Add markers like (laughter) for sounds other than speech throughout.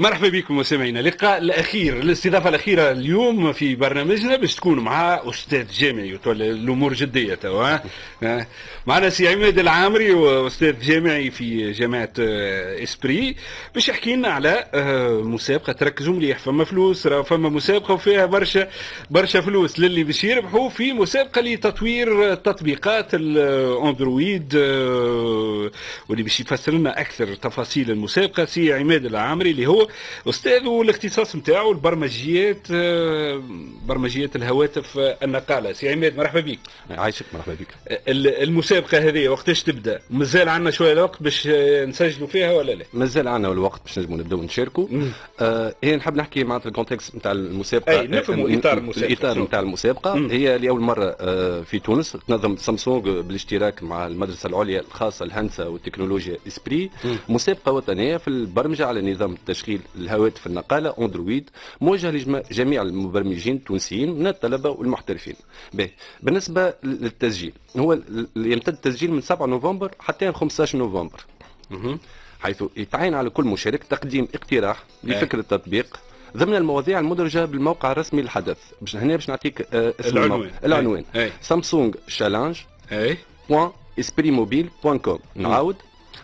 مرحبا بكم مستمعينا اللقاء الاخير الاستضافه الاخيره اليوم في برنامجنا باش تكون مع استاذ جامعي وتولى الامور جديه توا معنا سي عماد العامري واستاذ جامعي في جامعه آه، اسبري باش يحكي لنا على آه، مسابقه تركزوا مليح فما فلوس راه فما مسابقه وفيها برشا برشا فلوس للي باش يربحوا في مسابقه لتطوير تطبيقات الاندرويد آه، واللي باش يفسر لنا اكثر تفاصيل المسابقه سي عماد العامري اللي هو استاذ والاختصاص نتاعو البرمجيات آه، برمجيات الهواتف آه، النقاله سي عماد مرحبا بك عايشك مرحبا بك آه، المسابقه هذه وقتاش تبدا مازال عندنا شويه الوقت باش نسجلوا فيها ولا لا مازال عندنا الوقت باش نجموا نبداو نشاركوا هي إيه، نحب نحكي معناتها الكونتكست نتاع المسابقه اي نفهموا اطار المسابقه الاطار نتاع المسابقه هي لاول مره في تونس تنظم سامسونج بالاشتراك مع المدرسه العليا الخاصه الهندسه والتكنولوجيا اسبري مسابقه وطنيه في البرمجه على نظام التشغيل تسجيل الهواتف النقالة أندرويد موجه لجميع المبرمجين التونسيين من الطلبة والمحترفين بالنسبة للتسجيل هو يمتد التسجيل من 7 نوفمبر حتى 15 يعني نوفمبر حيث يتعين على كل مشارك تقديم اقتراح إيه. لفكرة التطبيق ضمن المواضيع المدرجة بالموقع الرسمي للحدث باش هنا باش نعطيك آه، اسم العنوان العنوان إيه. إيه. سامسونج اي بوان اسبري موبيل بوان كوم نعاود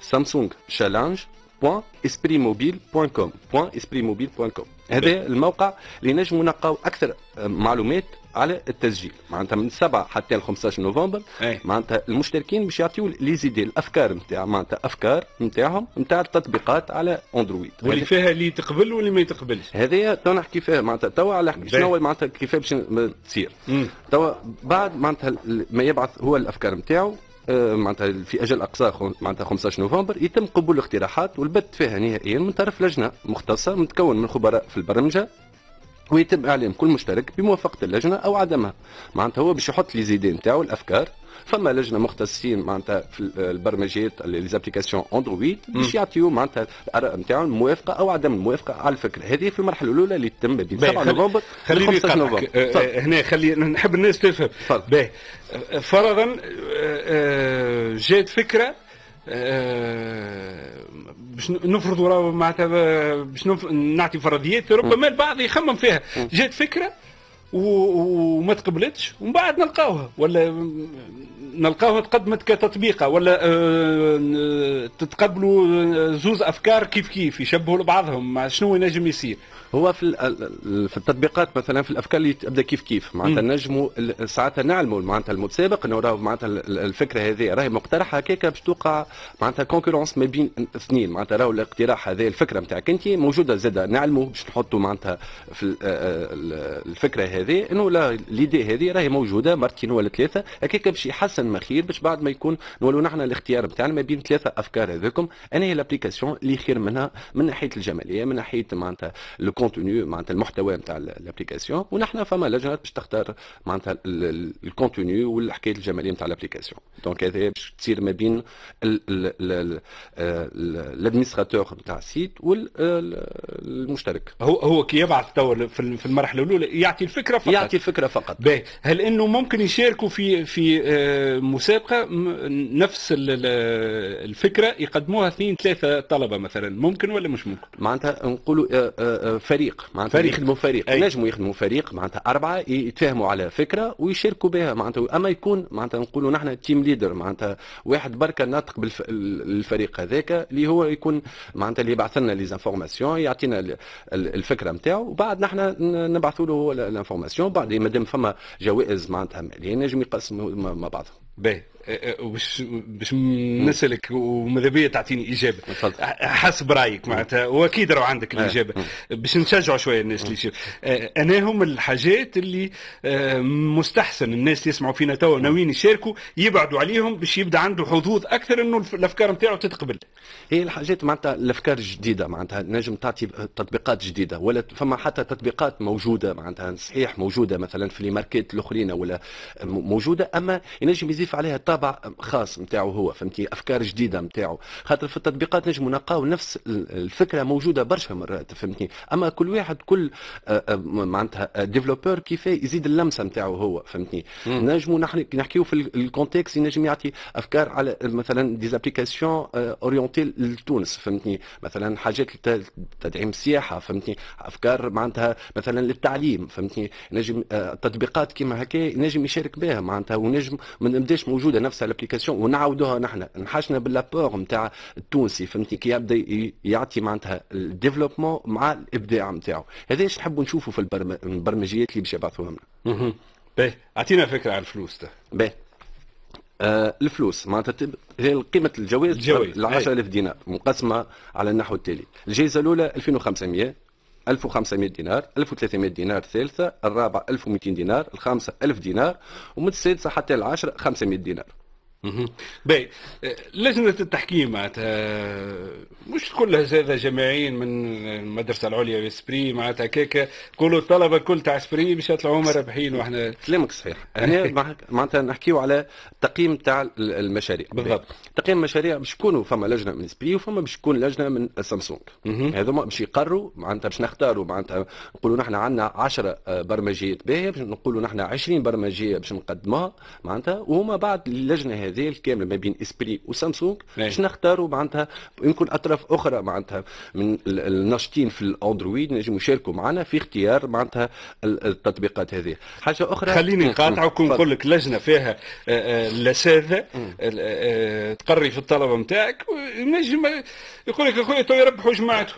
سامسونج شالانج www.espritmobile.com espritmobile.com eh هذا الموقع اللي نجموا نلقاو اكثر آه، معلومات على التسجيل معناتها من 7 حتى ل 15 نوفمبر معناتها المشتركين باش يعطيو لي زيدي الافكار نتاع معناتها افكار نتاعهم نتاع التطبيقات على اندرويد واللي فيها اللي تقبل واللي ما يتقبلش هذايا تو نحكي فيها معناتها توا على شنو معناتها كيفاش باش تصير توا بعد معناتها ما يبعث هو الافكار نتاعو آه، معناتها في اجل اقصى معناتها 15 نوفمبر يتم قبول الاقتراحات والبت فيها نهائيا من طرف لجنه مختصه متكون من خبراء في البرمجه ويتم اعلام كل مشترك بموافقه اللجنه او عدمها معناتها هو باش يحط لي زيدين تاعو الافكار فما لجنه مختصين معناتها في البرمجيات لي زابليكاسيون اندرويد باش يعطيو معناتها الاراء نتاعهم موافقه او عدم موافقه على الفكره هذه في المرحله الاولى اللي تتم بين 7 نوفمبر 5 نوفمبر آه، آه، هنا خلي نحب الناس تفهم باهي فرضا آه، جات فكره باش نفرضوا معناتها باش نعطي فرضيات ربما البعض يخمم فيها جات فكره وما تقبلتش ومن بعد نلقاوها ولا نلقاوها تقدمت كتطبيقه ولا آه، تتقبلوا آه، زوز افكار كيف كيف يشبهوا لبعضهم مع شنو ينجم يصير هو في في التطبيقات مثلا في الافكار اللي تبدا كيف كيف معناتها نجموا ساعتها نعلموا معناتها المتسابق انه راه معناتها الفكره هذه راهي مقترحه هكاك باش توقع معناتها كونكورونس ما بين اثنين معناتها راهو الاقتراح هذا الفكره نتاعك انت موجوده زاده نعلموا باش نحطوا معناتها في آه، الفكره هذه هذه انه لا ليدي هذه راهي موجوده مرتين ولا ثلاثه هكاك باش يحسن مخير باش بعد ما يكون نولوا نحن الاختيار بتاعنا ما بين ثلاثه افكار هذوكم انا هي لابليكاسيون اللي خير منها من ناحيه الجماليه من ناحيه معناتها لو كونتوني معناتها المحتوى نتاع الابليكاسيون ونحن فما لجنه باش تختار معناتها الكونتوني والحكايه الجماليه نتاع الابليكاسيون دونك هذا باش تصير ما بين الادمنستراتور نتاع السيت والمشترك هو هو كي يبعث في المرحله الاولى يعطي الفكره الفكره فقط يعطي الفكره فقط باهي هل انه ممكن يشاركوا في في آه، مسابقه نفس الفكره يقدموها اثنين ثلاثه طلبه مثلا ممكن ولا مش ممكن معناتها نقولوا آه، آه، فريق معناتها فريق. يخدموا فريق ينجموا يخدموا فريق معناتها اربعه يتفاهموا على فكره ويشاركوا بها معناتها اما يكون معناتها نقولوا نحن تيم ليدر معناتها واحد بركه ناطق بالفريق هذاك اللي هو يكون معناتها اللي يبعث لنا ليزانفورماسيون يعطينا الفكره نتاعو وبعد نحن نبعثوا له هو فورماسيون بعد مادام فما جوائز معناتها ماليه نجم يقسموا مع بعضهم. باهي باش باش نسالك وماذا بيا تعطيني اجابه متفضل. حسب رايك معناتها واكيد راه عندك نعم. الاجابه نعم. باش نشجعوا شويه الناس اللي يشوف آه، انا هم الحاجات اللي آه، مستحسن الناس اللي يسمعوا فينا توا ناويين يشاركوا يبعدوا عليهم باش يبدا عنده حظوظ اكثر انه الافكار نتاعو تتقبل هي الحاجات معناتها الافكار الجديده معناتها نجم تعطي تطبيقات جديده ولا فما حتى تطبيقات موجوده معناتها صحيح موجوده مثلا في الماركات الاخرين ولا موجوده اما ينجم يضيف عليها طابع طابع خاص نتاعو هو فهمتي افكار جديده نتاعو خاطر في التطبيقات نجم نلقاو نفس الفكره موجوده برشا مرات فهمتني اما كل واحد كل آه، آه، معناتها ديفلوبور آه، كيف يزيد اللمسه نتاعو هو فهمتني نجم نحن نحكيو في الكونتكست ينجم يعطي افكار على مثلا ديزابليكاسيون اورينتي لتونس فهمتني مثلا حاجات تدعيم السياحه فهمتني افكار معناتها مثلا للتعليم فهمتني نجم تطبيقات كيما هكا نجم يشارك بها معناتها ونجم ما نبداش موجوده نفس الابليكاسيون ونعاودوها نحن نحشنا باللابور نتاع التونسي فهمتني كي يبدا يعطي معناتها الديفلوبمون مع الابداع نتاعو هذا ايش نحبوا نشوفوا في البرمجيات اللي باش يبعثوها لنا باهي اعطينا فكره على الفلوس ده باهي آه الفلوس معناتها قيمه الجوائز ال 10000 دينار مقسمه على النحو التالي الجائزه الاولى 2500 1500 دينار 1300 دينار الثالثة الرابعة 1200 دينار الخامسة 1000 دينار ومن السادسة حتى العاشرة 500 دينار باهي آه، لجنة التحكيم معناتها آه، مش كلها هذا جامعين من المدرسة العليا سبري معناتها كيكا كل الطلبة الكل تاع سبري باش يطلعوا مربحين واحنا كلامك صحيح هنا (laughs) معناتها نحكيو على التقييم تاع المشاريع بالضبط تقييم المشاريع باش يكونوا فما لجنة من سبري وفما باش تكون لجنة من سامسونج هذوما باش يقروا معناتها باش نختاروا معناتها نقولوا نحن عندنا 10 آه، برمجيات باهية باش نقولوا نحن 20 برمجية باش نقدموها معناتها وهما بعد اللجنة هذه الكامله ما بين اسبري وسامسونج نعم. باش نختاروا معناتها يمكن اطراف اخرى معناتها من الناشطين في الاندرويد نجم يشاركوا معنا في اختيار معناتها التطبيقات هذه حاجه اخرى خليني نقاطعك ونقول لك لجنه فيها آه، آه، الاساتذه آه، تقري في الطلبه نتاعك ونجم يقول لك اخويا تو يربحوا جماعتهم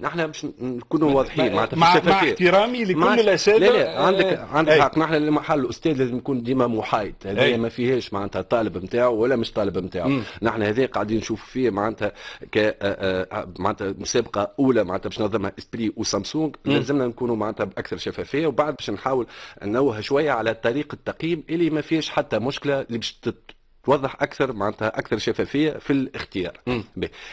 نحن باش نكونوا واضحين معناتها مع, مع احترامي لكل الاساتذه لا لا عندك آه عندك آه، حق نحن اللي آه. محل الاستاذ لازم يكون ديما محايد هذايا إيه. ما فيهاش معناتها طالب نتاعو ولا مش طالب نتاعو نحن هذا قاعدين نشوف فيه معناتها ك آه، معناتها مسابقه اولى معناتها باش نظمها اسبري وسامسونج لازمنا نكونوا معناتها باكثر شفافيه وبعد باش نحاول نوه شويه على طريقه التقييم اللي ما فيهاش حتى مشكله اللي باش توضح اكثر معناتها اكثر شفافيه في الاختيار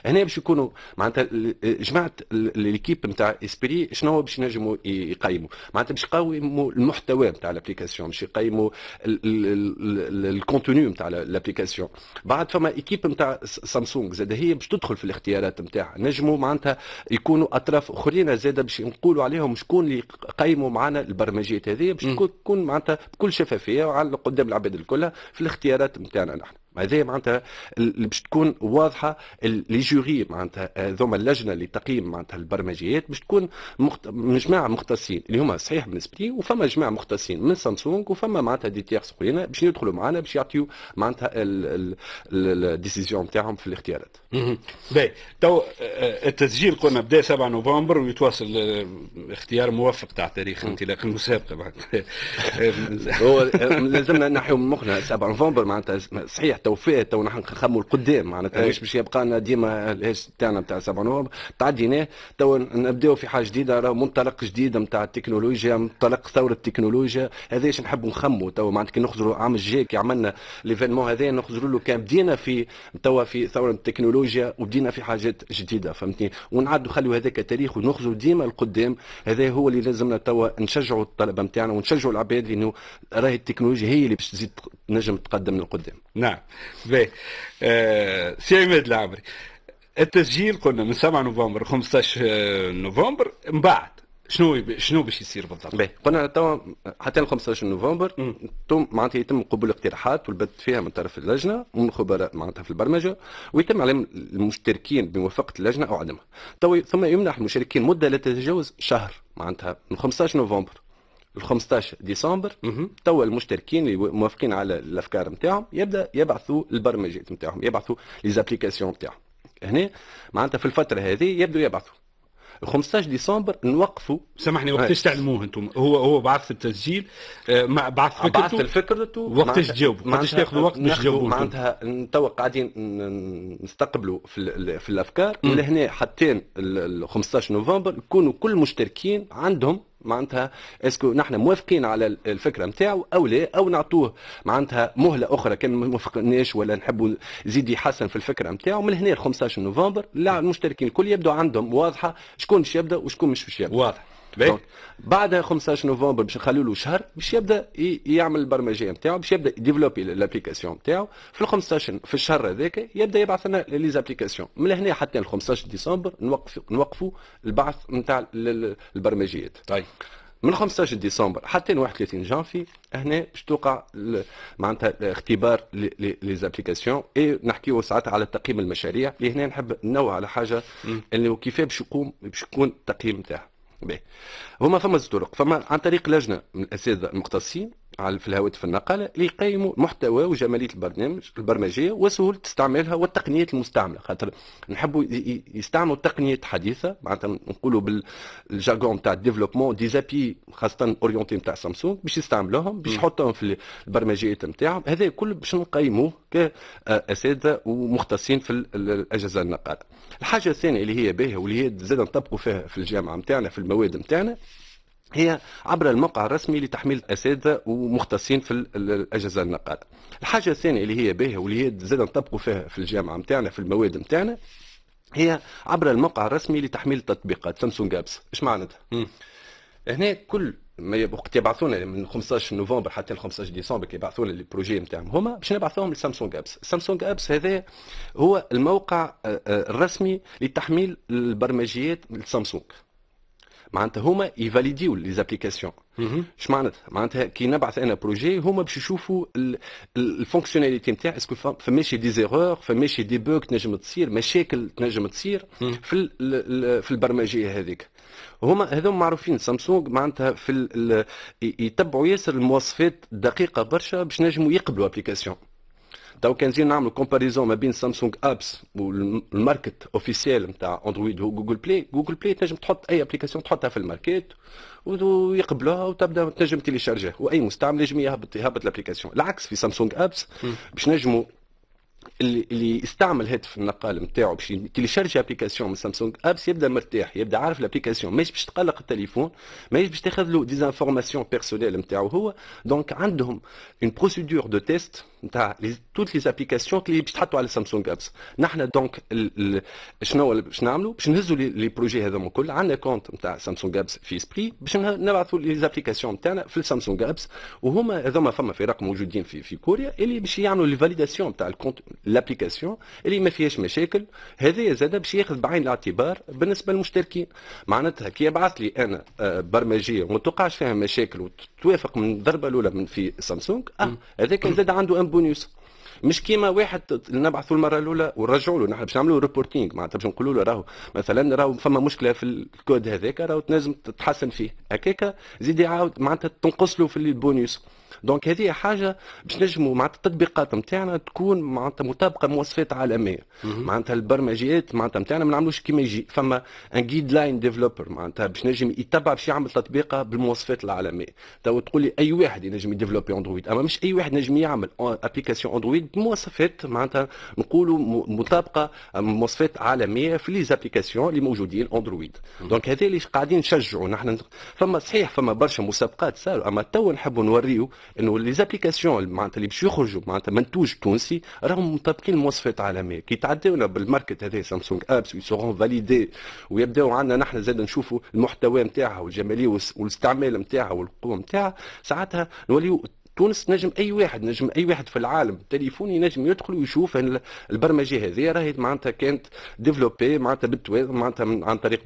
هنا باش يكونوا معناتها جماعه ليكيب نتاع اسبري شنو هو باش ينجموا يقيموا معناتها باش يقيموا المحتوى نتاع الابليكاسيون باش يقيموا الكونتوني نتاع الابليكاسيون بعد فما ايكيب نتاع سامسونج زاد هي باش تدخل في الاختيارات نتاعها نجموا معناتها يكونوا اطراف اخرين زاد باش نقولوا عليهم شكون اللي يقيموا معنا البرمجيات هذه باش تكون معناتها بكل شفافيه وعلى قدام العباد الكلها في الاختيارات نتاعنا هذا معناتها اللي باش تكون واضحه لي جوري معناتها آه، ذوما اللجنه اللي تقييم معناتها البرمجيات باش تكون مخت... جماعه مختصين اللي هما صحيح بالنسبه لي وفما جماعه مختصين من سامسونج وفما معناتها دي تيرس قلينا باش يدخلوا معنا باش يعطيو معناتها الديسيزيون نتاعهم في الاختيارات. باهي تو آه، آه، التسجيل قلنا بدا 7 نوفمبر ويتواصل اختيار موفق تاع تاريخ انطلاق المسابقه معناتها. (laughs) (laughs) هو لازمنا نحيو من مخنا 7 نوفمبر معناتها صحيح التوفيق تو نحن نخموا القدام معناتها إيه. مش باش يبقى لنا ديما الهاش تاعنا نتاع نوفمبر تعديناه تو نبداو في حاجه جديده راه منطلق جديد نتاع التكنولوجيا منطلق ثوره التكنولوجيا هذا ايش نحبوا نخموا تو معناتها كي نخزروا العام الجاي كي عملنا ليفينمون هذا نخزروا له كان بدينا في توا في ثوره التكنولوجيا وبدينا في حاجات جديده فهمتني ونعدوا خلوا هذاك تاريخ ونخزروا ديما القدام هذا هو اللي لازمنا توا نشجعوا الطلبه نتاعنا ونشجعوا العباد لانه راهي التكنولوجيا هي اللي باش تزيد تنجم تقدم للقدام نعم باهي آه سي عماد العمري التسجيل قلنا من 7 نوفمبر 15 نوفمبر من بعد شنو شنو باش يصير بالضبط؟ باهي قلنا توا حتى 15 نوفمبر تم معناتها يتم قبول الاقتراحات والبت فيها من طرف اللجنه ومن خبراء معناتها في البرمجه ويتم عليهم المشتركين بموافقه اللجنه او عدمها. توا ثم يمنح المشاركين مده لا تتجاوز شهر معناتها من 15 نوفمبر ال 15 ديسمبر توا المشتركين اللي موافقين على الافكار نتاعهم يبدا يبعثوا البرمجات نتاعهم يبعثوا ليزابليكاسيون نتاعهم هنا معناتها في الفتره هذه يبداوا يبعثوا 15 ديسمبر نوقفوا سامحني وقتاش تعلموه انتم هو هو بعث التسجيل آه، مع بعث فكرته بعث فكرته وقتاش تجاوبوا وقتاش تاخذوا وقت باش تجاوبوا معناتها تو قاعدين نستقبلوا في, في الافكار ولهنا حتى 15 نوفمبر يكونوا كل المشتركين عندهم معناتها اسكو نحن موافقين على الفكره نتاعو او لا او نعطوه معناتها مهله اخرى كان ما موافقناش ولا نحبوا يزيد يحسن في الفكره نتاعو من هنا 15 نوفمبر المشتركين الكل يبدو عندهم واضحه شكون باش يبدا وشكون مش باش يبدا واضح دونك بعد 15 نوفمبر باش نخلوا له شهر باش يبدا يعمل البرمجيه نتاعو باش يبدا ديفلوبي لابليكاسيون نتاعو في ال 15 في الشهر هذاك يبدا يبعث لنا لي زابليكاسيون من هنا حتى 15 ديسمبر نوقف نوقفوا البعث نتاع البرمجيات طيب من 15 ديسمبر حتى 31 جانفي هنا باش توقع معناتها اختبار لي زابليكاسيون اي نحكيو ساعات على تقييم المشاريع اللي هنا نحب ننوه على حاجه اللي كيفاه باش يقوم باش يكون التقييم نتاعها باهي هما ثمة طرق فما عن طريق لجنة من الأساتذة المختصين في الهواتف النقالة ليقيموا محتوى وجمالية البرنامج البرمجية وسهولة استعمالها والتقنيات المستعملة خاطر نحبوا يستعملوا تقنيات حديثة معناتها نقولوا بالجاغون تاع الديفلوبمون دي زابي خاصة اورينتي نتاع سامسونج باش يستعملوهم باش يحطوهم في البرمجيات نتاعهم هذا كل باش نقيموه كأساتذة ومختصين في الأجهزة النقالة الحاجة الثانية اللي هي باهية واللي هي زاد نطبقوا فيها في الجامعة نتاعنا في المواد نتاعنا هي عبر الموقع الرسمي لتحميل الاساتذه ومختصين في الاجهزه النقاله. الحاجه الثانيه اللي هي باهيه واللي هي زاد نطبقوا فيها في الجامعه نتاعنا في المواد نتاعنا هي عبر الموقع الرسمي لتحميل التطبيقات سامسونج ابس، ايش معناتها؟ هنا كل ما وقت يبعثونا من 15 نوفمبر حتى 15 ديسمبر يبعثونا لنا البروجي نتاعهم هما باش نبعثوهم لسامسونج ابس سامسونج ابس هذا هو الموقع آه، آه، الرسمي لتحميل البرمجيات لسامسونج معناتها هما يفاليديو لي زابليكاسيون اش معناتها معناتها كي نبعث انا بروجي هما باش يشوفوا الفونكسيوناليتي نتاع اسكو فماشي دي زيرور فماشي دي بوك تنجم تصير مشاكل تنجم تصير في في البرمجيه هذيك هما هذوما معروفين سامسونج معناتها في يتبعوا ياسر المواصفات دقيقه برشا باش نجموا يقبلوا ابليكاسيون تو كان زين نعملوا كومباريزون ما بين سامسونج ابس والماركت اوفيسيال نتاع اندرويد وجوجل بلاي جوجل بلاي تنجم تحط اي ابليكاسيون تحطها في الماركت ويقبلوها وتبدا تنجم تيليشارجيها واي مستعمل يجم يهبط يهبط الابليكاسيون العكس في سامسونج ابس باش نجموا اللي يستعمل هاتف النقال نتاعو باش تيليشارجي ابليكاسيون من سامسونج ابس يبدا مرتاح يبدا عارف الابليكاسيون ماهيش باش تقلق التليفون ماهيش باش تاخذ له ديزانفورماسيون بيرسونيل نتاعو هو دونك عندهم اون بروسيدور دو تيست نتاع توت لي ابليكاسيون اللي باش تحطوا على سامسونج ابس نحن دونك شنو باش نعملوا باش نهزوا لي بروجي هذوما الكل عندنا كونت نتاع سامسونج ابس في سبري باش نبعثوا لي ابليكاسيون نتاعنا في سامسونج ابس وهما هذوما فما فرق موجودين في في كوريا اللي باش يعملوا الفاليداسيون نتاع الكونت لابليكاسيون اللي ما فيهاش مشاكل هذايا زاد باش ياخذ بعين الاعتبار بالنسبه للمشتركين معناتها كي يبعث لي انا آه، برمجيه وما توقعش فيها مشاكل وتوافق من الضربه الاولى من في سامسونج اه هذاك زاد عنده ان بونيوس مش كيما واحد نبعثوا المره الاولى ونرجعوا له نحن باش نعملوا ريبورتينغ معناتها باش نقولوا له راهو مثلا راهو فما مشكله في الكود هذاك راهو تنجم تتحسن فيه هكاك زيد يعاود معناتها تنقص له في البونيوس دونك هذه حاجه باش نجموا معناتها التطبيقات نتاعنا تكون معناتها مطابقه مواصفات عالميه معناتها البرمجيات معناتها نتاعنا ما نعملوش كيما يجي فما ان جايد لاين ديفلوبر معناتها باش نجم يتبع باش يعمل تطبيقه بالمواصفات العالميه تو تقول لي اي واحد ينجم يديفلوبي اندرويد اما مش اي واحد نجم يعمل ابليكاسيون اندرويد بمواصفات معناتها نقولوا مطابقه مواصفات عالميه في لي زابليكاسيون اللي موجودين اندرويد دونك هذا اللي قاعدين نشجعوا نحن فما صحيح فما برشا مسابقات صاروا اما تو نحبوا نوريو انه لي زابليكاسيون معناتها اللي باش يخرجوا معناتها منتوج تونسي راهم مطابقين مواصفات عالميه كي تعداونا بالماركت هذا سامسونج ابس ويسورون فاليدي ويبداو عندنا نحن زاد نشوفوا المحتوى نتاعها والجماليه والاستعمال نتاعها والقوه نتاعها ساعتها نوليو تونس نجم اي واحد نجم اي واحد في العالم تليفوني نجم يدخل ويشوف البرمجه هذه راهي معناتها كانت ديفلوبي معناتها بالتويتر معناتها عن طريق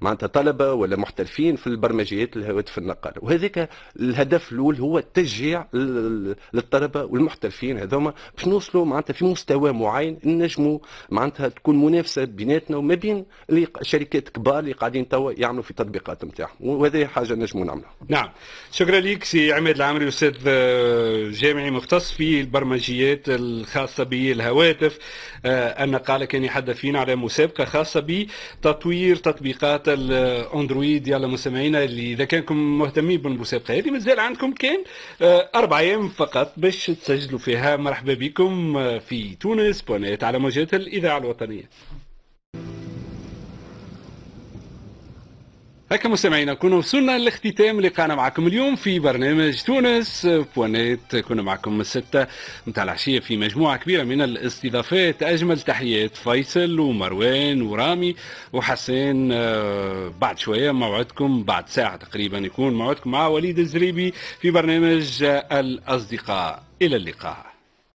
معناتها طلبه ولا محترفين في البرمجيات الهواتف النقاله وهذاك الهدف الاول هو تشجيع للطلبه والمحترفين هذوما باش نوصلوا معناتها في مستوى معين نجموا معناتها تكون منافسه بيناتنا وما بين الشركات كبار اللي قاعدين توا يعملوا في التطبيقات نتاعهم وهذه حاجه نجموا نعملها. نعم شكرا لك سي عماد العامري استاذ استاذ آه، جامعي مختص في البرمجيات الخاصه بالهواتف آه، ان قال كان يحدث فينا على مسابقه خاصه بتطوير تطبيقات الاندرويد يلا مستمعينا اللي اذا كانكم مهتمين بالمسابقه هذه مازال عندكم كان آه، اربع ايام فقط باش تسجلوا فيها مرحبا بكم في تونس بونات على موجات الاذاعه الوطنيه هكا مستمعينا كنا وصلنا للاختتام لقانا معكم اليوم في برنامج تونس بوانيت كنا معكم الستة متاع العشية في مجموعة كبيرة من الاستضافات أجمل تحيات فيصل ومروان ورامي وحسين آه، بعد شوية موعدكم بعد ساعة تقريبا يكون موعدكم مع وليد الزريبي في برنامج الأصدقاء إلى اللقاء